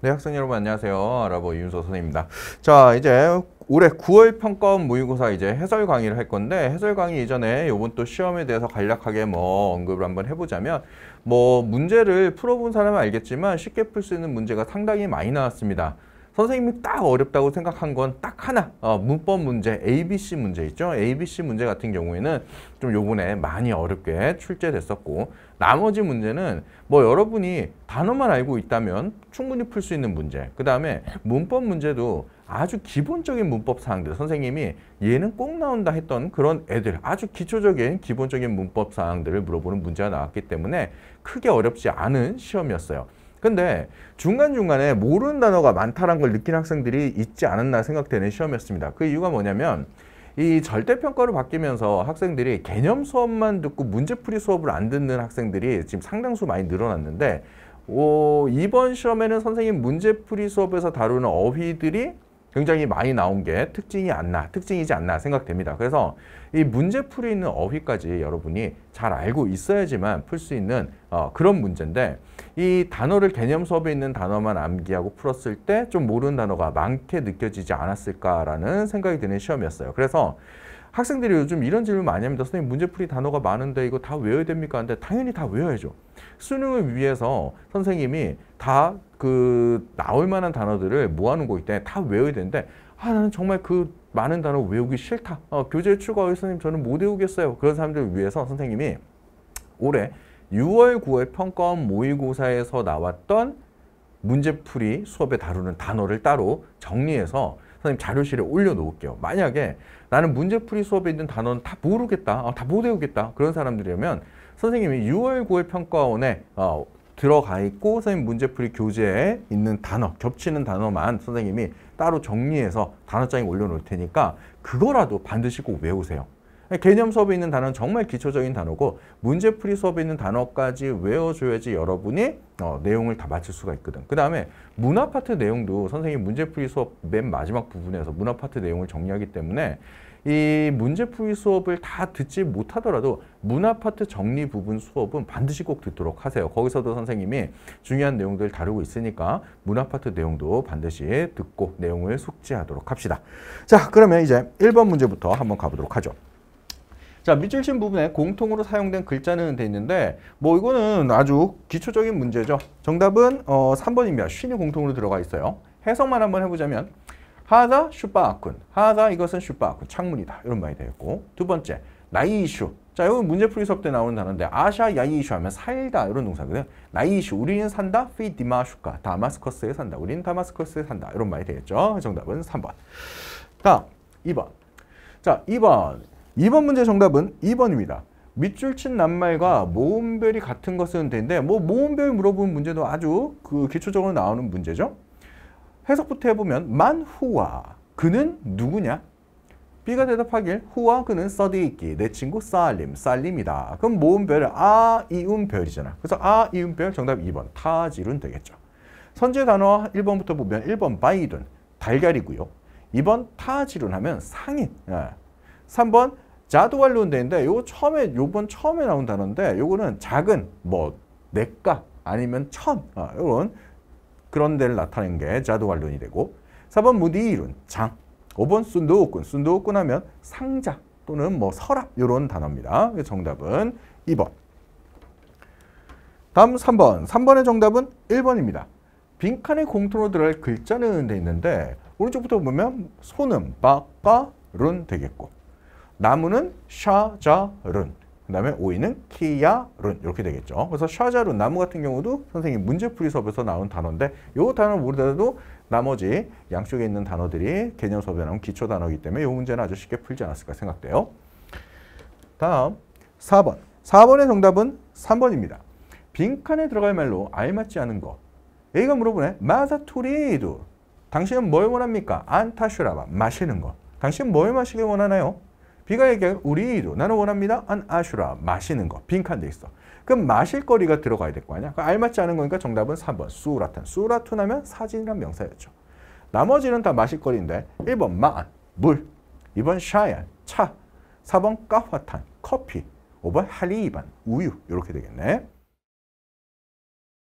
네, 학생 여러분 안녕하세요. 라보 이윤서 선생입니다. 님 자, 이제 올해 9월 평가원 모의고사 이제 해설 강의를 할 건데 해설 강의 이전에 요번 또 시험에 대해서 간략하게 뭐 언급을 한번 해보자면 뭐 문제를 풀어본 사람은 알겠지만 쉽게 풀 수 있는 문제가 상당히 많이 나왔습니다. 선생님이 딱 어렵다고 생각한 건 딱 하나 어, 문법 문제 ABC 문제 있죠 ABC 문제 같은 경우에는 좀 요번에 많이 어렵게 출제됐었고 나머지 문제는 뭐 여러분이 단어만 알고 있다면 충분히 풀 수 있는 문제 그 다음에 문법 문제도 아주 기본적인 문법 사항들 선생님이 얘는 꼭 나온다 했던 그런 애들 아주 기초적인 기본적인 문법 사항들을 물어보는 문제가 나왔기 때문에 크게 어렵지 않은 시험이었어요 근데 중간중간에 모르는 단어가 많다는 걸 느낀 학생들이 있지 않았나 생각되는 시험이었습니다. 그 이유가 뭐냐면 이 절대평가로 바뀌면서 학생들이 개념 수업만 듣고 문제풀이 수업을 안 듣는 학생들이 지금 상당수 많이 늘어났는데 오, 이번 시험에는 선생님 문제풀이 수업에서 다루는 어휘들이 굉장히 많이 나온 게 특징이 않나, 특징이지 않나 생각됩니다. 그래서 이 문제풀이 있는 어휘까지 여러분이 잘 알고 있어야지만 풀 수 있는 어, 그런 문제인데 이 단어를 개념 수업에 있는 단어만 암기하고 풀었을 때 좀 모르는 단어가 많게 느껴지지 않았을까라는 생각이 드는 시험이었어요. 그래서 학생들이 요즘 이런 질문 많이 합니다. 선생님 문제풀이 단어가 많은데 이거 다 외워야 됩니까? 근데 당연히 다 외워야죠. 수능을 위해서 선생님이 다 그 나올 만한 단어들을 모아놓은 거기 때문에 다 외워야 되는데 아 나는 정말 그 많은 단어 외우기 싫다. 어, 교재에 추가하기 선생님 저는 못 외우겠어요. 그런 사람들을 위해서 선생님이 올해 6월, 9월 평가원 모의고사에서 나왔던 문제풀이 수업에 다루는 단어를 따로 정리해서 선생님 자료실에 올려놓을게요. 만약에 나는 문제풀이 수업에 있는 단어는 다 모르겠다, 아, 어, 다못 외우겠다 그런 사람들이라면 선생님이 6월, 9월 평가원에 어, 들어가 있고 선생님 문제풀이 교재에 있는 단어, 겹치는 단어만 선생님이 따로 정리해서 단어장에 올려놓을 테니까 그거라도 반드시 꼭 외우세요. 개념 수업에 있는 단어는 정말 기초적인 단어고 문제풀이 수업에 있는 단어까지 외워줘야지 여러분이 어, 내용을 다 맞출 수가 있거든. 그 다음에 문화 파트 내용도 선생님 문제풀이 수업 맨 마지막 부분에서 문화 파트 내용을 정리하기 때문에 이 문제풀이 수업을 다 듣지 못하더라도 문화파트 정리 부분 수업은 반드시 꼭 듣도록 하세요. 거기서도 선생님이 중요한 내용들 다루고 있으니까 문화파트 내용도 반드시 듣고 내용을 숙지하도록 합시다. 자 그러면 이제 1번 문제부터 한번 가보도록 하죠. 자, 밑줄 친 부분에 공통으로 사용된 글자는 돼 있는데 뭐 이거는 아주 기초적인 문제죠. 정답은 어, 3번입니다. 쉬이 공통으로 들어가 있어요. 해석만 한번 해보자면 하다 슈파아쿤 하다 이것은 슈파아쿤 창문이다 이런 말이 되겠고 두 번째 나이슈 자 이건 문제풀이 수업 때 나오는 단어인데 아샤 야이슈 하면 살다 이런 동사거든 나이슈 우리는 산다 피 디마슈카 다마스커스에 산다 우리는 다마스커스에 산다 이런 말이 되겠죠 정답은 3번 다음 2번 자 2번 2번 문제 정답은 2번입니다. 밑줄 친 낱말과 모음별이 같은 것은 되는데 뭐 모음별 물어보는 문제도 아주 그 기초적으로 나오는 문제죠. 해석부터 해보면 만 후와 그는 누구냐? B가 대답하길 후와 그는 써디기 내 친구 살림 살림이다. 그럼 모음별 아 이음별이잖아. 그래서 아 이음별 정답 2번 타지룬 되겠죠. 선제 단어 1번부터 보면 1번 바이룬 달걀이고요. 2번 타지룬 하면 상인. 3번 예. 자두관론대인데이거 처음에 요번 처음에 나온 단어인데 요거는 작은 뭐 내과 아니면 천 아, 요런 그런 데를 나타낸 게자두관론이 되고 4번 무디이룬 장 5번 순두우꾼 순두우꾼 하면 상자 또는 뭐 서랍 요런 단어입니다. 그 정답은 2번 다음 3번 3번의 정답은 1번입니다. 빈칸에 공통으로 들어갈 글자 는데 있는데 오른쪽부터 보면 소는 바까 룬 되겠고 나무는 샤자룬, 그 다음에 오이는 키야룬 이렇게 되겠죠. 그래서 샤자룬 나무 같은 경우도 선생님 문제풀이 수업에서 나온 단어인데 이단어를모르더라도 나머지 양쪽에 있는 단어들이 개념 수업에 나온 기초 단어이기 때문에 이 문제는 아주 쉽게 풀지 않았을까 생각돼요. 다음 4번. 4번의 정답은 3번입니다. 빈칸에 들어갈 말로 알맞지 않은 것. A가 물어보네. 마사토리도 당신은 뭘 원합니까? 안타슈라바. 마시는 거 당신은 뭘 마시길 원하나요? 비가 얘기한 하 우리도 나는 원합니다. 안 아슈라 마시는 거 빈칸 돼 있어. 그럼 마실 거리가 들어가야 될 거 아니야? 그 알맞지 않은 거니까 정답은 3번 수라탄. 수라툰 하면 사진이란 명사였죠. 나머지는 다 마실 거리인데 1번 마안 물, 2번 샤얀 차, 4번 까화탄 커피, 5번 할리이반 우유 이렇게 되겠네.